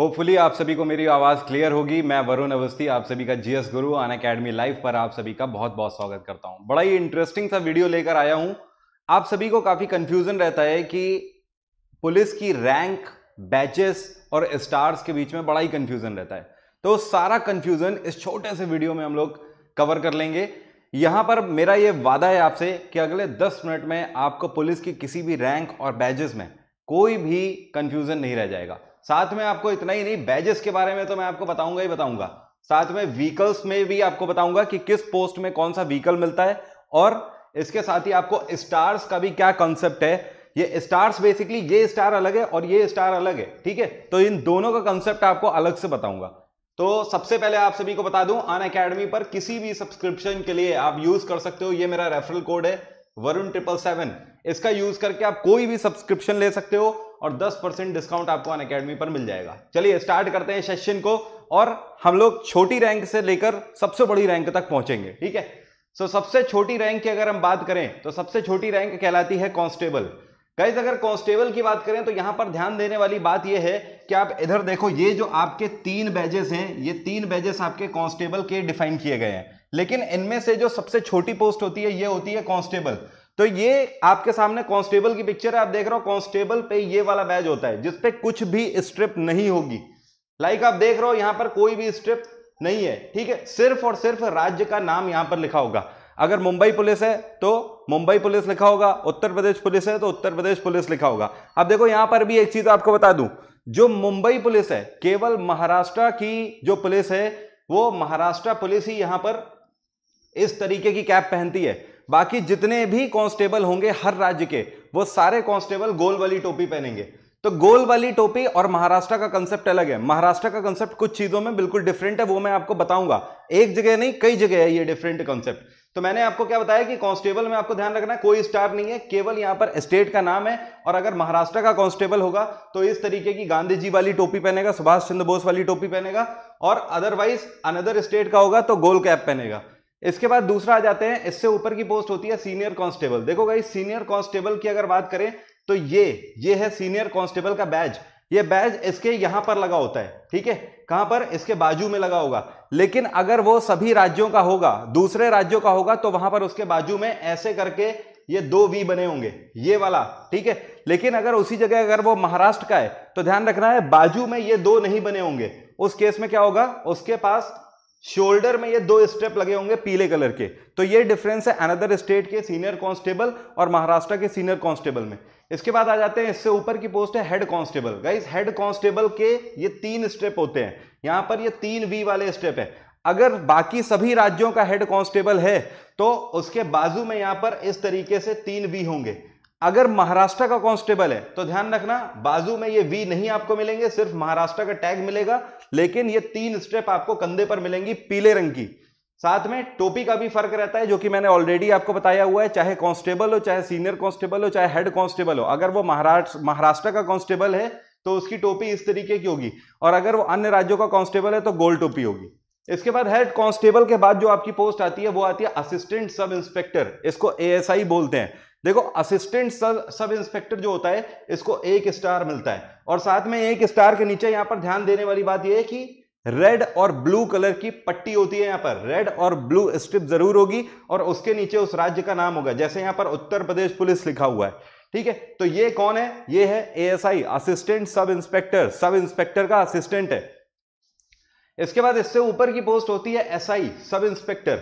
hopefully आप सभी को मेरी आवाज़ क्लियर होगी मैं वरुण अवस्थी आप सभी का जीएस गुरु अन अकेडमी लाइव पर आप सभी का बहुत बहुत स्वागत करता हूं बड़ा ही इंटरेस्टिंग सा वीडियो लेकर आया हूं आप सभी को काफ़ी कंफ्यूजन रहता है कि पुलिस की रैंक बैचेस और स्टार्स के बीच में बड़ा ही कन्फ्यूजन रहता है तो सारा कन्फ्यूजन इस छोटे से वीडियो में हम लोग कवर कर लेंगे यहाँ पर मेरा ये वादा है आपसे कि अगले दस मिनट में आपको पुलिस की किसी भी रैंक और बैजेस में कोई भी कन्फ्यूजन नहीं रह जाएगा साथ में आपको इतना ही नहीं बैजेस के बारे में तो मैं आपको बताऊंगा ही बताऊंगा साथ में व्हीकल्स में भी आपको बताऊंगा कि किस पोस्ट में कौन सा व्हीकल मिलता है और इसके साथ ही आपको स्टार्स का भी क्या कॉन्सेप्ट है ये स्टार्स बेसिकली ये स्टार अलग है और ये स्टार अलग है ठीक है तो इन दोनों का कंसेप्ट आपको अलग से बताऊंगा तो सबसे पहले आप सभी को बता दूं अन अकेडमी पर किसी भी सब्सक्रिप्शन के लिए आप यूज कर सकते हो ये मेरा रेफरल कोड है वरुण ट्रिपल सेवन इसका यूज करके आप कोई भी सब्सक्रिप्शन ले सकते हो और 10 परसेंट डिस्काउंट आपको अन अकेडमी पर मिल जाएगा चलिए स्टार्ट करते हैं सेशन को और हम लोग छोटी रैंक से लेकर सबसे बड़ी रैंक तक पहुंचेंगे ठीक है सो so, सबसे छोटी रैंक की अगर हम बात करें तो सबसे छोटी रैंक कहलाती है कॉन्स्टेबल गाइज अगर कॉन्स्टेबल की बात करें तो यहां पर ध्यान देने वाली बात यह है कि आप इधर देखो ये जो आपके तीन बैजेस हैं ये तीन बैजेस आपके कॉन्स्टेबल के डिफाइन किए गए हैं लेकिन इनमें से जो सबसे छोटी पोस्ट होती है ये होती है कॉन्स्टेबल तो ये आपके सामने कांस्टेबल की पिक्चर है आप देख रहे हो कांस्टेबल पे ये वाला बैज होता है जिसपे कुछ भी स्ट्रिप नहीं होगी लाइक आप देख रहे हो यहां पर कोई भी स्ट्रिप नहीं है ठीक है सिर्फ और सिर्फ राज्य का नाम यहां पर लिखा होगा अगर मुंबई पुलिस है तो मुंबई पुलिस लिखा होगा उत्तर प्रदेश पुलिस है तो उत्तर प्रदेश पुलिस लिखा होगा अब देखो यहां पर भी एक चीज आपको बता दूं जो मुंबई पुलिस है केवल महाराष्ट्र की जो पुलिस है वो महाराष्ट्र पुलिस ही यहां पर इस तरीके की कैप पहनती है बाकी जितने भी कांस्टेबल होंगे हर राज्य के वो सारे कांस्टेबल गोल वाली टोपी पहनेंगे तो गोल वाली टोपी और महाराष्ट्र का कंसेप्ट अलग है महाराष्ट्र का कंसेप्ट कुछ चीजों में बिल्कुल डिफरेंट है वो मैं आपको बताऊंगा एक जगह नहीं कई जगह है ये डिफरेंट कॉन्सेप्ट तो मैंने आपको क्या बताया कि कांस्टेबल में आपको ध्यान रखना है कोई स्टार नहीं है केवल यहां पर स्टेट का नाम है और अगर महाराष्ट्र का कांस्टेबल होगा तो इस तरीके की गांधी जी वाली टोपी पहनेगा सुभाष चंद्र बोस वाली टोपी पहनेगा और अदरवाइज अनदर स्टेट का होगा तो गोल कैप पहनेगा इसके बाद दूसरा आ जाते हैं इससे ऊपर की पोस्ट होती है सीनियर कांस्टेबल देखो भाई सीनियर कांस्टेबल की अगर बात करें तो ये ये है सीनियर कांस्टेबल का बैज ये बैज इसके यहां पर लगा होता है ठीक है कहां पर इसके बाजू में लगा होगा लेकिन अगर वो सभी राज्यों का होगा दूसरे राज्यों का होगा तो वहां पर उसके बाजू में ऐसे करके ये दो वी बने होंगे ये वाला ठीक है लेकिन अगर उसी जगह अगर वो महाराष्ट्र का है तो ध्यान रखना है बाजू में ये दो नहीं बने होंगे उस केस में क्या होगा उसके पास शोल्डर में ये दो स्टेप लगे होंगे पीले कलर के तो ये डिफरेंस है अनदर स्टेट के सीनियर कांस्टेबल और महाराष्ट्र के सीनियर कांस्टेबल में इसके बाद आ जाते हैं इससे ऊपर की पोस्ट है head constable guys head constable के ये तीन स्टेप होते हैं यहां पर ये तीन वी वाले स्टेप है अगर बाकी सभी राज्यों का हेड कांस्टेबल है तो उसके बाजू में यहां पर इस तरीके से तीन वी होंगे अगर महाराष्ट्र का कांस्टेबल है तो ध्यान रखना बाजू में ये वी नहीं आपको मिलेंगे सिर्फ महाराष्ट्र का टैग मिलेगा लेकिन ये तीन स्ट्रेप आपको कंधे पर मिलेंगी पीले रंग की साथ में टोपी का भी फर्क रहता है जो कि मैंने ऑलरेडी आपको बताया हुआ है चाहे कांस्टेबल हो चाहे सीनियर कांस्टेबल हो चाहे हेड कांस्टेबल हो अगर वो महाराष्ट्र महाराष्ट्र का कांस्टेबल है तो उसकी टोपी इस तरीके की होगी और अगर वो अन्य राज्यों का कांस्टेबल है तो गोल टोपी होगी इसके बाद हेड कांस्टेबल के बाद जो आपकी पोस्ट आती है वो आती है असिस्टेंट सब इंस्पेक्टर इसको ए बोलते हैं देखो असिस्टेंट सब सब इंस्पेक्टर जो होता है इसको एक स्टार मिलता है और साथ में एक स्टार के नीचे यहां पर ध्यान देने वाली बात यह है कि रेड और ब्लू कलर की पट्टी होती है यहां पर रेड और ब्लू स्ट्रिप जरूर होगी और उसके नीचे उस राज्य का नाम होगा जैसे यहां पर उत्तर प्रदेश पुलिस लिखा हुआ है ठीक है तो ये कौन है ये है ASI assistant sub inspector sub inspector का असिस्टेंट है इसके बाद इससे ऊपर की पोस्ट होती है एसआई सब इंस्पेक्टर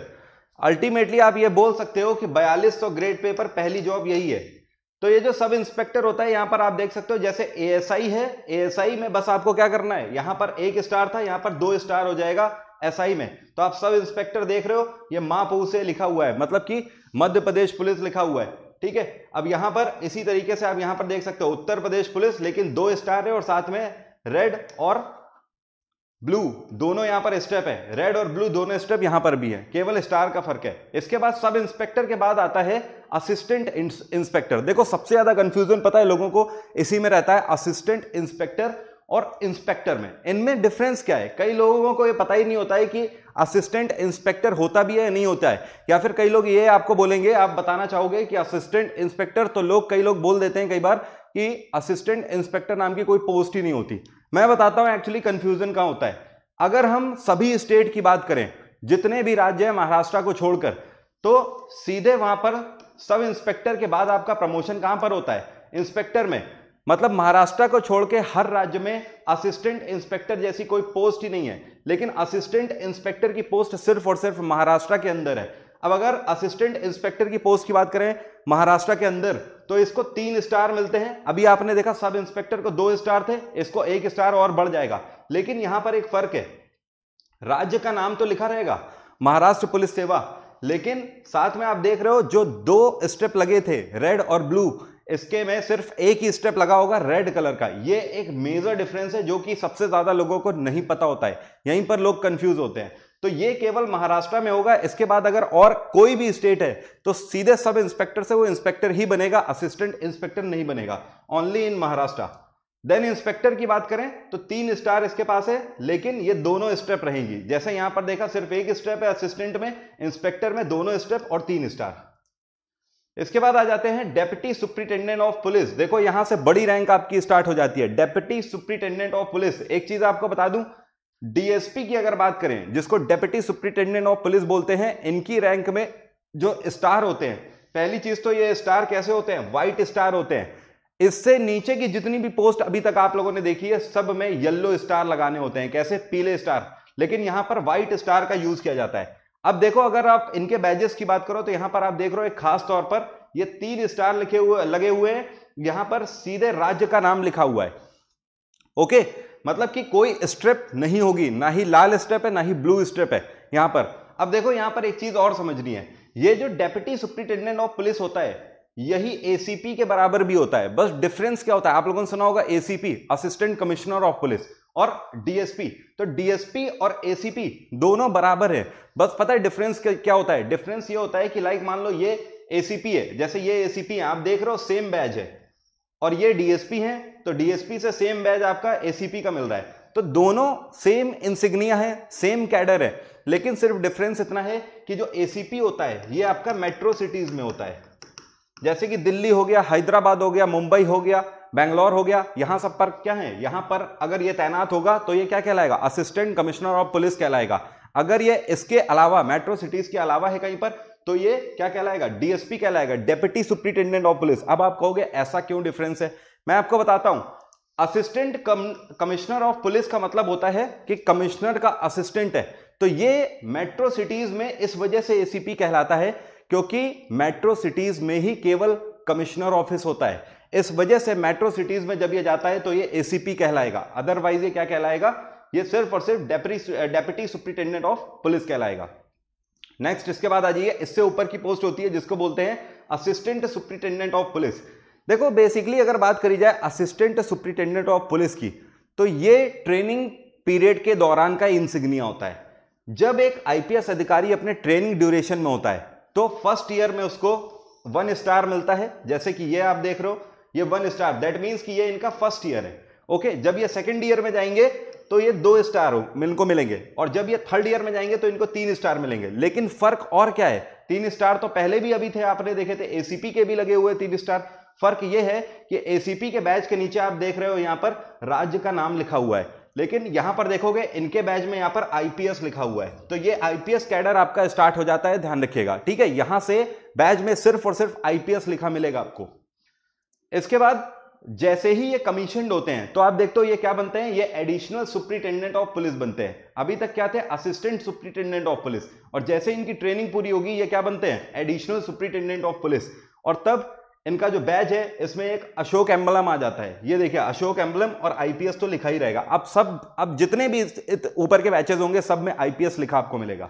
अल्टीमेटली आप ये बोल सकते हो कि 4200 ग्रेड पे पर पहली जॉब यही है तो ये जो सब इंस्पेक्टर होता है यहां पर आप देख सकते हो जैसे एएसआई है एएसआई में बस आपको क्या करना है यहां पर एक स्टार था यहां पर दो स्टार हो जाएगा एसआई में तो आप सब इंस्पेक्टर देख रहे हो ये मापू से लिखा हुआ है मतलब कि मध्य प्रदेश पुलिस लिखा हुआ है ठीक है अब यहां पर इसी तरीके से आप यहां पर देख सकते हो उत्तर प्रदेश पुलिस लेकिन दो स्टार है और साथ में रेड और ब्लू दोनों यहां पर स्टेप है रेड और ब्लू दोनों स्टेप यहां पर भी है केवल स्टार का फर्क है इसके बाद सब इंस्पेक्टर के बाद आता है असिस्टेंट इंस्पेक्टर देखो सबसे ज्यादा कंफ्यूजन पता है लोगों को इसी में रहता है असिस्टेंट इंस्पेक्टर और इंस्पेक्टर में इनमें डिफरेंस क्या है कई लोगों को यह पता ही नहीं होता है कि असिस्टेंट इंस्पेक्टर होता भी है या नहीं होता है या फिर कई लोग ये आपको बोलेंगे आप बताना चाहोगे कि असिस्टेंट इंस्पेक्टर तो लोग कई लोग बोल देते हैं कई बार कि असिस्टेंट इंस्पेक्टर नाम की कोई पोस्ट ही नहीं होती मैं बताता हूं एक्चुअली कंफ्यूजन कहाँ होता है अगर हम सभी स्टेट की बात करें जितने भी राज्य है महाराष्ट्र को छोड़कर तो सीधे वहां पर सब इंस्पेक्टर के बाद आपका प्रमोशन कहां पर होता है इंस्पेक्टर में मतलब महाराष्ट्र को छोड़ के हर राज्य में असिस्टेंट इंस्पेक्टर जैसी कोई पोस्ट ही नहीं है लेकिन असिस्टेंट इंस्पेक्टर की पोस्ट सिर्फ और सिर्फ महाराष्ट्र के अंदर है अब अगर असिस्टेंट इंस्पेक्टर की पोस्ट की बात करें महाराष्ट्र के अंदर तो इसको तीन स्टार मिलते हैं अभी आपने देखा सब इंस्पेक्टर को दो स्टार थे इसको एक स्टार और बढ़ जाएगा लेकिन यहां पर एक फर्क है राज्य का नाम तो लिखा रहेगा महाराष्ट्र पुलिस सेवा लेकिन साथ में आप देख रहे हो जो दो स्टेप लगे थे रेड और ब्लू इसके में सिर्फ एक ही स्टेप लगा होगा रेड कलर का ये एक मेजर डिफरेंस है जो कि सबसे ज्यादा लोगों को नहीं पता होता है यहीं पर लोग कंफ्यूज होते हैं तो ये केवल महाराष्ट्र में होगा इसके बाद अगर और कोई भी स्टेट है तो सीधे सब इंस्पेक्टर से वो इंस्पेक्टर ही बनेगा असिस्टेंट इंस्पेक्टर नहीं बनेगा only in Maharashtra then inspector की बात करें तो तीन स्टार इसके पास है लेकिन ये दोनों स्टेप रहेंगी जैसे यहां पर देखा सिर्फ एक स्टेप है असिस्टेंट में इंस्पेक्टर में दोनों स्टेप और तीन स्टार इसके बाद आ जाते हैं डेप्यूटी सुप्रिटेंडेंट ऑफ पुलिस देखो यहां से बड़ी रैंक आपकी स्टार्ट हो जाती है डेप्यूटी सुप्रिटेंडेंट ऑफ पुलिस एक चीज आपको बता दूं डीएसपी की अगर बात करें जिसको डेप्यूटी सुप्रिंटेंडेंट ऑफ पुलिस बोलते हैं इनकी रैंक में जो स्टार होते हैं पहली चीज तो ये स्टार कैसे होते हैं व्हाइट स्टार होते हैं इससे नीचे की जितनी भी पोस्ट अभी तक आप लोगों ने देखी है सब में येलो स्टार लगाने होते हैं कैसे पीले स्टार लेकिन यहां पर व्हाइट स्टार का यूज किया जाता है अब देखो अगर आप इनके बैजेस की बात करो तो यहां पर आप देख रहे हो खास तौर पर ये तीन स्टार लिखे हुए लगे हुए हैं यहां पर सीधे राज्य का नाम लिखा हुआ है ओके मतलब कि कोई स्ट्रिप नहीं होगी ना ही लाल स्ट्रेप है ना ही ब्लू स्ट्रिप है यहां पर अब देखो यहां पर एक चीज और समझनी है ये जो डेप्यूटी सुप्रिंटेंडेंट ऑफ पुलिस होता है यही एसीपी के बराबर भी होता है बस डिफरेंस क्या होता है आप लोगों ने सुना होगा ACP assistant commissioner of police और डीएसपी तो डीएसपी और एसीपी दोनों बराबर है बस पता है डिफरेंस क्या होता है डिफरेंस ये होता है कि लाइक मान लो ये एसीपी है जैसे ये एसीपी है आप देख रहे हो सेम बैज है और ये डीएसपी है तो डीएसपी से सेम बैज आपका एसीपी का मिल रहा है तो दोनों सेम इंसिग्निया है सेम कैडर है लेकिन सिर्फ डिफरेंस इतना है कि जो एसीपी होता है ये आपका मेट्रो सिटीज में होता है जैसे कि दिल्ली हो गया हैदराबाद हो गया मुंबई हो गया बेंगलोर हो गया यहां सब पर क्या है यहां पर अगर ये तैनात होगा तो ये क्या कहलाएगा असिस्टेंट कमिश्नर ऑफ पुलिस कहलाएगा अगर ये इसके अलावा मेट्रो सिटीज के अलावा है कहीं पर तो ये क्या कहलाएगा डीएसपी कहलाएगा डेप्यूटी सुप्रिंटेंडेंट ऑफ पुलिस अब आप कहोगे ऐसा क्यों डिफरेंस है मैं आपको बताता हूं असिस्टेंट कमिश्नर ऑफ पुलिस का मतलब होता है कि कमिश्नर का असिस्टेंट है तो ये मेट्रो सिटीज में इस वजह से एसीपी कहलाता है क्योंकि मेट्रो सिटीज में ही केवल कमिश्नर ऑफिस होता है इस वजह से मेट्रो सिटीज में जब ये जाता है तो ये एसीपी कहलाएगा अदरवाइज ये क्या कहलाएगा ये सिर्फ और सिर्फ डेप्यूटी सुप्रिंटेंडेंट ऑफ पुलिस कहलाएगा नेक्स्ट इसके बाद आ जाइए इससे ऊपर की पोस्ट होती है जिसको बोलते हैं असिस्टेंट सुप्रिंटेंडेंट ऑफ पुलिस देखो बेसिकली अगर बात करी जाए असिस्टेंट सुप्रिंटेंडेंट ऑफ पुलिस की तो ये ट्रेनिंग पीरियड के दौरान का इंसिग्निया होता है जब एक आईपीएस अधिकारी अपने ट्रेनिंग ड्यूरेशन में होता है तो फर्स्ट ईयर में उसको वन स्टार मिलता है जैसे कि ये आप देख रहे हो ये वन स्टार दैट मीन्स कि ये इनका फर्स्ट ईयर है ओके जब ये सेकेंड ईयर में जाएंगे तो ये दो स्टार हो इनको मिलेंगे और जब ये थर्ड ईयर में जाएंगे तो इनको तीन स्टार मिलेंगे लेकिन फर्क और क्या है तीन स्टार तो पहले भी अभी थे आपने देखे थे एसीपी के भी लगे हुए तीन स्टार फर्क ये है कि एसीपी के बैच के नीचे आप देख रहे हो यहां पर राज्य का नाम लिखा हुआ है लेकिन यहां पर देखोगे इनके बैच में यहां पर आईपीएस लिखा हुआ है तो ये आईपीएस कैडर आपका स्टार्ट हो जाता है ध्यान रखिएगा ठीक है यहां से बैच में सिर्फ और सिर्फ आईपीएस लिखा मिलेगा आपको इसके बाद जैसे ही ये कमीशन होते हैं तो आप देखते हो ये क्या बनते हैं ये एडिशनल सुप्रिंटेंडेंट ऑफ पुलिस बनते हैं अभी तक क्या थे असिस्टेंट सुप्रिंटेंडेंट ऑफ पुलिस और जैसे इनकी ट्रेनिंग पूरी होगी ये क्या बनते हैं एडिशनल सुप्रिंटेंडेंट ऑफ पुलिस और तब इनका जो बैज है इसमें एक अशोक एम्बलम आ जाता है ये देखिए अशोक एम्बलम और आईपीएस तो लिखा ही रहेगा अब सब अब जितने भी ऊपर के बैचेज होंगे सब में आईपीएस लिखा आपको मिलेगा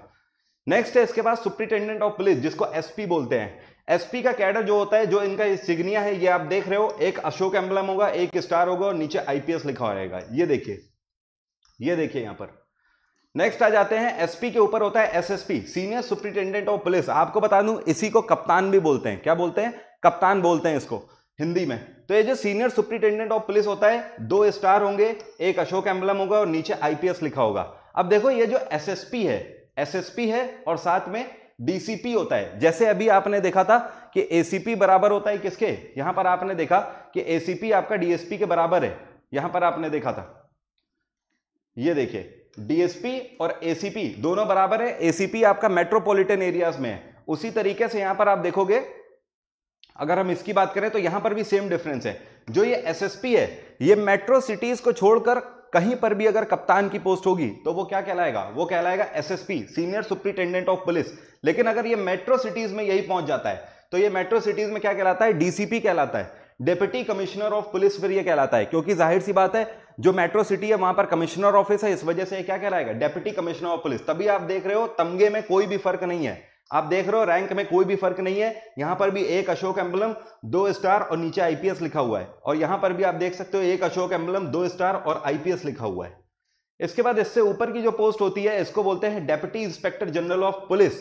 नेक्स्ट है इसके बाद सुप्रिंटेंडेंट ऑफ पुलिस जिसको एसपी बोलते हैं एसपी का कैडर जो होता है जो इनका सिग्निया है ये आप देख रहे हो एक अशोक एम्बलम होगा एक स्टार होगा और नीचे आईपीएस लिखा रहेगा ये देखिए ये देखिए यहां पर नेक्स्ट आ जाते हैं एसपी के ऊपर होता है SSP senior superintendent of police आपको बता दूं इसी को कप्तान भी बोलते हैं क्या बोलते हैं कप्तान बोलते हैं इसको हिंदी में तो ये जो सीनियर सुप्रिंटेंडेंट ऑफ पुलिस होता है दो स्टार होंगे एक अशोक एम्बलम होगा और नीचे आईपीएस लिखा होगा अब देखो ये जो एसएसपी है एसएसपी है और साथ में डीसीपी होता है जैसे अभी आपने देखा था कि एसीपी बराबर होता है किसके यहां पर आपने देखा कि एसीपी आपका डीएसपी के बराबर है यहां पर आपने देखा था ये देखिए डीएसपी और एसीपी दोनों बराबर है एसीपी आपका मेट्रोपॉलिटन एरियाज में है उसी तरीके से यहां पर आप देखोगे अगर हम इसकी बात करें तो यहां पर भी सेम डिफरेंस है जो ये एसएसपी है ये मेट्रो सिटीज को छोड़कर कहीं पर भी अगर कप्तान की पोस्ट होगी तो वो क्या कहलाएगा वो कहलाएगा SSP senior superintendent of police लेकिन अगर ये मेट्रो सिटीज में यही पहुंच जाता है तो ये मेट्रो सिटीज में क्या कहलाता है डीसीपी कहलाता है डेप्यूटी कमिश्नर ऑफ पुलिस फिर ये कहलाता है क्योंकि जाहिर सी बात है जो मेट्रो सिटी है वहां पर कमिश्नर ऑफिस है इस वजह से क्या कहलाएगा डेप्यूटी कमिश्नर ऑफ पुलिस तभी आप देख रहे हो तमगे में कोई भी फर्क नहीं है आप देख रहे हो रैंक में कोई भी फर्क नहीं है यहां पर भी एक अशोक एम्बलम दो स्टार और नीचे आईपीएस लिखा हुआ है और यहां पर भी आप देख सकते हो एक अशोक एम्बलम दो स्टार और आईपीएस लिखा हुआ है इसके बाद इससे ऊपर की जो पोस्ट होती है इसको बोलते हैं deputy inspector general of police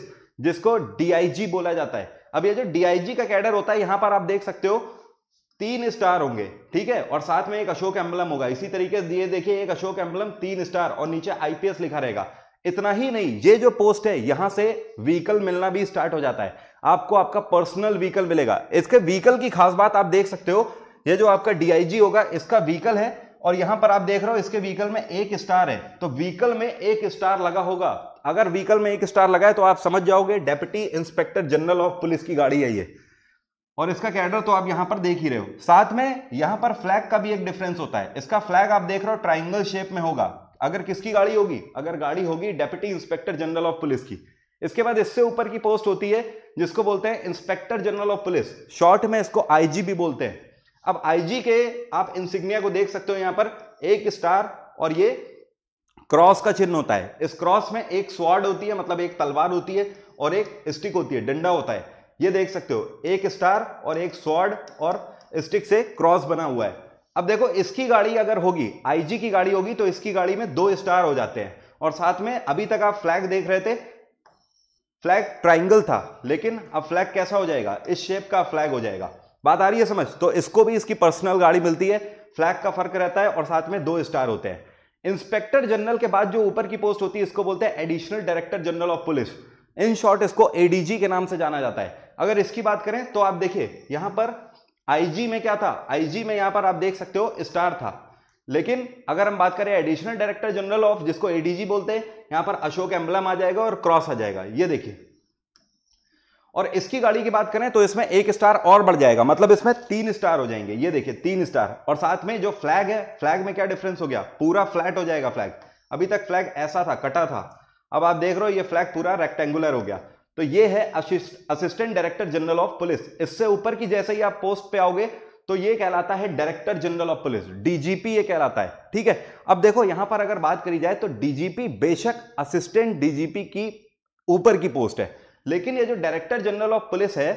जिसको डीआईजी बोला जाता है अब ये जो डीआईजी का कैडर होता है यहां पर आप देख सकते हो तीन स्टार होंगे ठीक है और साथ में एक अशोक एम्बलम होगा इसी तरीके से ये देखिए एक अशोक एम्बलम तीन स्टार और नीचे आईपीएस लिखा रहेगा इतना ही नहीं ये जो पोस्ट है यहां से व्हीकल मिलना भी स्टार्ट हो जाता है आपको आपका पर्सनल व्हीकल मिलेगा इसके व्हीकल की खास बात आप देख सकते हो ये जो आपका डीआईजी होगा इसका व्हीकल है और यहां पर आप देख रहे हो इसके व्हीकल में एक स्टार है तो व्हीकल में एक स्टार लगा होगा अगर व्हीकल में एक स्टार लगा है तो आप समझ जाओगे deputy inspector general of police की गाड़ी है ये और इसका कैडर तो आप यहां पर देख ही रहे हो साथ में यहां पर फ्लैग का भी एक डिफरेंस होता है इसका फ्लैग आप देख रहे हो ट्राइंगल शेप में होगा अगर किसकी गाड़ी होगी अगर गाड़ी होगी deputy inspector general of police की इसके बाद इससे ऊपर की पोस्ट होती है जिसको बोलते हैं inspector general of police short में इसको आईजी भी बोलते हैं अब आईजी के आप इंसिग्निया को देख सकते हो यहां पर एक स्टार और ये क्रॉस का चिन्ह होता है इस क्रॉस में एक स्वाड होती है मतलब एक तलवार होती है और एक स्टिक होती है डंडा होता है ये देख सकते हो एक स्टार और एक स्वाड और स्टिक से क्रॉस बना हुआ है अब देखो इसकी गाड़ी अगर होगी आईजी की गाड़ी होगी तो इसकी गाड़ी में दो स्टार हो जाते हैं और साथ में अभी तक आप फ्लैग देख रहे थे फ्लैग ट्राइंगल था लेकिन अब फ्लैग कैसा हो जाएगा इस शेप का फ्लैग हो जाएगा बात आ रही है समझ तो इसको भी इसकी पर्सनल गाड़ी मिलती है फ्लैग का फर्क रहता है और साथ में दो स्टार होते हैं इंस्पेक्टर जनरल के बाद जो ऊपर की पोस्ट होती है इसको बोलते हैं additional director general of police in short इसको एडीजी के नाम से जाना जाता है अगर इसकी बात करें तो आप देखिए यहां पर आईजी में क्या था आईजी में यहां पर आप देख सकते हो स्टार था लेकिन अगर हम बात करें एडिशनल डायरेक्टर जनरल ऑफ जिसको एडीजी बोलते हैं यहां पर अशोक एम्बलम आ जाएगा और क्रॉस आ जाएगा ये देखिए और इसकी गाड़ी की बात करें तो इसमें एक स्टार और बढ़ जाएगा मतलब इसमें तीन स्टार हो जाएंगे ये देखिए तीन स्टार और साथ में जो फ्लैग है फ्लैग में क्या डिफरेंस हो गया पूरा फ्लैट हो जाएगा फ्लैग अभी तक फ्लैग ऐसा था कटा था अब आप देख रहे हो ये फ्लैग पूरा रेक्टेंगुलर हो गया तो ये है assistant director general of police इससे ऊपर की जैसे ही आप पोस्ट पे आओगे तो ये कहलाता है director general of police DGP ये कहलाता है ठीक है अब देखो यहां पर अगर बात करी जाए तो डीजीपी बेशक असिस्टेंट डीजीपी की ऊपर की पोस्ट है लेकिन ये जो डायरेक्टर जनरल ऑफ पुलिस है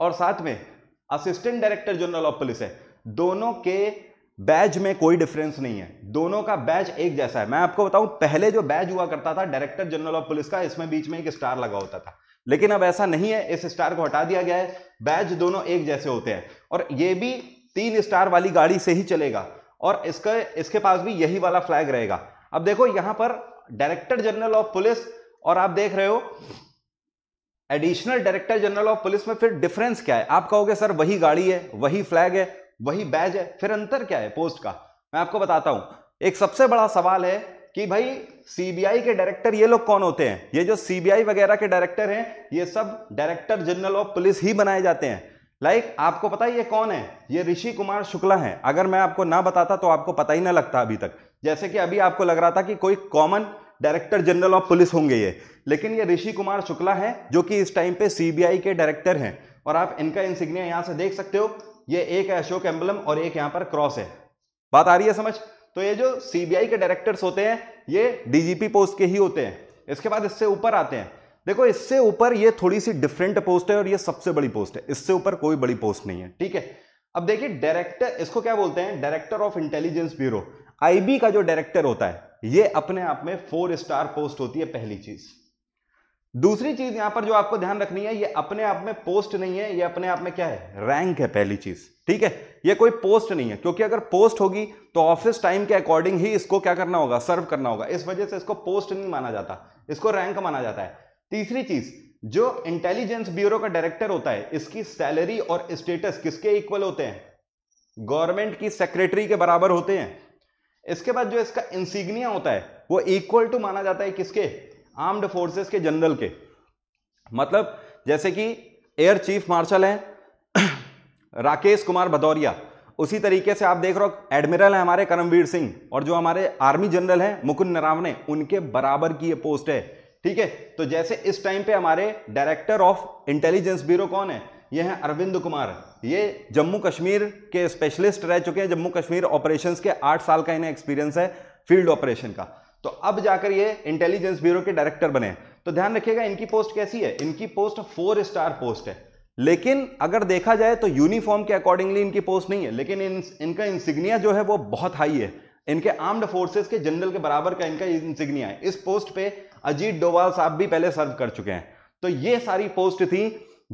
और साथ में assistant director general of police है दोनों के बैज में कोई डिफरेंस नहीं है दोनों का बैज एक जैसा है मैं आपको बताऊं पहले जो बैज हुआ करता था डायरेक्टर जनरल ऑफ पुलिस का इसमें बीच में एक स्टार लगा होता था लेकिन अब ऐसा नहीं है इस स्टार को हटा दिया गया है बैज दोनों एक जैसे होते हैं और ये भी तीन स्टार वाली गाड़ी से ही चलेगा और इसका इसके पास भी यही वाला फ्लैग रहेगा अब देखो यहां पर डायरेक्टर जनरल ऑफ पुलिस और आप देख रहे हो additional director general of police में फिर डिफरेंस क्या है आप कहोगे सर वही गाड़ी है वही फ्लैग है वही बैज है फिर अंतर क्या है पोस्ट का मैं आपको बताता हूं एक सबसे बड़ा सवाल है कि भाई सीबीआई के डायरेक्टर ये लोग कौन होते हैं ये जो सीबीआई वगैरह के डायरेक्टर हैं ये सब डायरेक्टर जनरल ऑफ पुलिस ही बनाए जाते हैं लाइक like, आपको पता है ये कौन है ये ऋषि कुमार शुक्ला है अगर मैं आपको ना बताता तो आपको पता ही ना लगता अभी तक जैसे कि अभी आपको लग रहा था कि कोई common director general of police होंगे ये लेकिन ये ऋषि कुमार शुक्ला है जो कि इस टाइम पे सीबीआई के डायरेक्टर हैं और आप इनका इंसिग्निया यहाँ से देख सकते हो ये एक है अशोक एम्बलम और एक यहाँ पर क्रॉस है बात आ रही है समझ तो ये जो सीबीआई के डायरेक्टर्स होते हैं ये डीजीपी पोस्ट के ही होते हैं इसके बाद इससे ऊपर आते हैं देखो इससे ऊपर ये थोड़ी सी डिफरेंट पोस्ट है और ये सबसे बड़ी पोस्ट है इससे ऊपर कोई बड़ी पोस्ट नहीं है ठीक है अब देखिए डायरेक्टर इसको क्या बोलते हैं director of intelligence bureau IB का जो डायरेक्टर होता है ये अपने आप में फोर स्टार पोस्ट होती है पहली चीज दूसरी चीज यहां पर जो आपको ध्यान रखनी है ये अपने आप में पोस्ट नहीं है ये अपने आप में क्या है रैंक है पहली चीज ठीक है ये कोई पोस्ट नहीं है क्योंकि अगर पोस्ट होगी तो ऑफिस टाइम के अकॉर्डिंग ही इसको क्या करना होगा सर्व करना होगा इस वजह से इसको पोस्ट नहीं माना जाता इसको रैंक माना जाता है तीसरी चीज जो इंटेलिजेंस ब्यूरो का डायरेक्टर होता है इसकी सैलरी और स्टेटस किसके इक्वल होते हैं गवर्नमेंट की सेक्रेटरी के बराबर होते हैं इसके बाद जो इसका इंसिग्निया होता है वो इक्वल टू माना जाता है किसके आर्म्ड फोर्सेस के जनरल के मतलब जैसे कि एयर चीफ मार्शल है राकेश कुमार भदौरिया उसी तरीके से आप देख रहे हो एडमिरल है हमारे करमवीर सिंह और जो हमारे आर्मी जनरल हैं मुकुंद नरावने उनके बराबर की ये पोस्ट है ठीक है तो जैसे इस टाइम पे हमारे डायरेक्टर ऑफ इंटेलिजेंस ब्यूरो कौन है ये हैं अरविंद कुमार ये जम्मू कश्मीर के स्पेशलिस्ट रह चुके हैं जम्मू कश्मीर ऑपरेशंस के आठ साल का इन्हें एक्सपीरियंस है फील्ड ऑपरेशन का तो अब जाकर ये इंटेलिजेंस ब्यूरो के डायरेक्टर बने तो ध्यान रखिएगा इनकी पोस्ट कैसी है इनकी पोस्ट फोर स्टार पोस्ट है लेकिन अगर देखा जाए तो यूनिफॉर्म के अकॉर्डिंगली इनकी पोस्ट नहीं है लेकिन इन, इनका इंसिग्निया जो है वो बहुत हाई है इनके आर्म्ड फोर्सेस के जनरल के बराबर का इनका इंसिग्निया है इस पोस्ट पे अजीत डोवाल साहब भी पहले सर्व कर चुके हैं तो ये सारी पोस्ट थी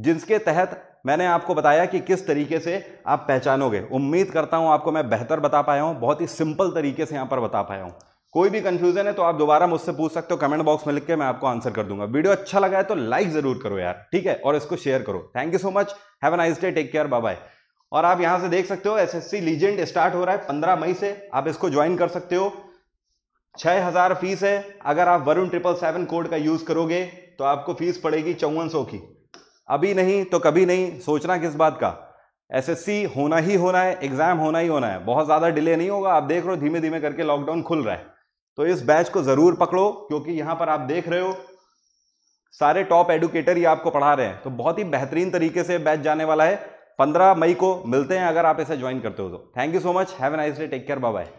जिसके तहत मैंने आपको बताया कि किस तरीके से आप पहचानोगे उम्मीद करता हूं आपको मैं बेहतर बता पाया हूं बहुत ही सिंपल तरीके से यहां पर बता पाया हूं कोई भी कंफ्यूजन है तो आप दोबारा मुझसे पूछ सकते हो कमेंट बॉक्स में लिख के मैं आपको आंसर कर दूंगा वीडियो अच्छा लगा है तो लाइक जरूर करो यार ठीक है और इसको शेयर करो thank you so much have a nice day take care bye bye और आप यहां से देख सकते हो एसएससी लीजेंड स्टार्ट हो रहा है पंद्रह मई से आप इसको ज्वाइन कर सकते हो छह हजार फीस है अगर आप वरुण ट्रिपल सेवन कोड का यूज करोगे तो आपको फीस पड़ेगी चौवन सौ की अभी नहीं तो कभी नहीं सोचना किस बात का एस होना ही होना है एग्जाम होना ही होना है बहुत ज्यादा डिले नहीं होगा आप देख रहे हो धीमे धीमे करके लॉकडाउन खुल रहा है तो इस बैच को ज़रूर पकड़ो क्योंकि यहां पर आप देख रहे हो सारे टॉप एडुकेटर ही आपको पढ़ा रहे हैं तो बहुत ही बेहतरीन तरीके से बैच जाने वाला है पंद्रह मई को मिलते हैं अगर आप इसे ज्वाइन करते हो तो thank you so much have a nice day take care bye bye